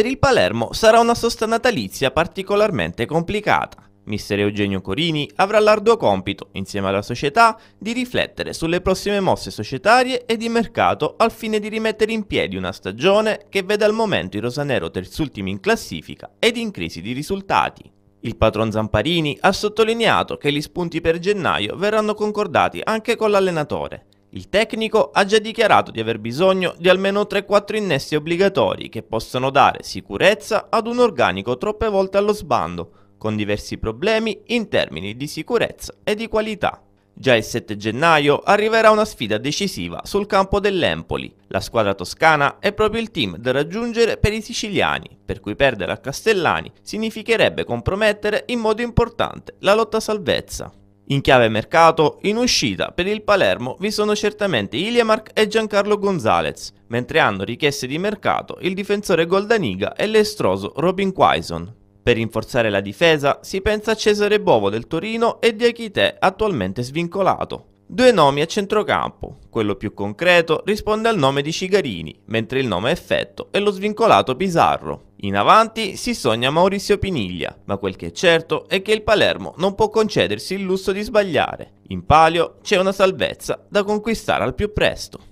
per il Palermo sarà una sosta natalizia particolarmente complicata. Mister Eugenio Corini avrà l'arduo compito, insieme alla società, di riflettere sulle prossime mosse societarie e di mercato al fine di rimettere in piedi una stagione che vede al momento i rosanero terzultimi in classifica ed in crisi di risultati. Il patron Zamparini ha sottolineato che gli spunti per gennaio verranno concordati anche con l'allenatore il tecnico ha già dichiarato di aver bisogno di almeno 3-4 innesti obbligatori che possono dare sicurezza ad un organico troppe volte allo sbando, con diversi problemi in termini di sicurezza e di qualità. Già il 7 gennaio arriverà una sfida decisiva sul campo dell'Empoli. La squadra toscana è proprio il team da raggiungere per i siciliani, per cui perdere a Castellani significherebbe compromettere in modo importante la lotta salvezza. In chiave mercato, in uscita per il Palermo vi sono certamente Iliamark e Giancarlo Gonzalez, mentre hanno richieste di mercato il difensore Goldaniga e l'estroso Robin Quaison. Per rinforzare la difesa si pensa a Cesare Bovo del Torino e di Achite attualmente svincolato. Due nomi a centrocampo, quello più concreto risponde al nome di Cigarini, mentre il nome effetto è lo svincolato Pizarro. In avanti si sogna Maurizio Piniglia, ma quel che è certo è che il Palermo non può concedersi il lusso di sbagliare. In palio c'è una salvezza da conquistare al più presto.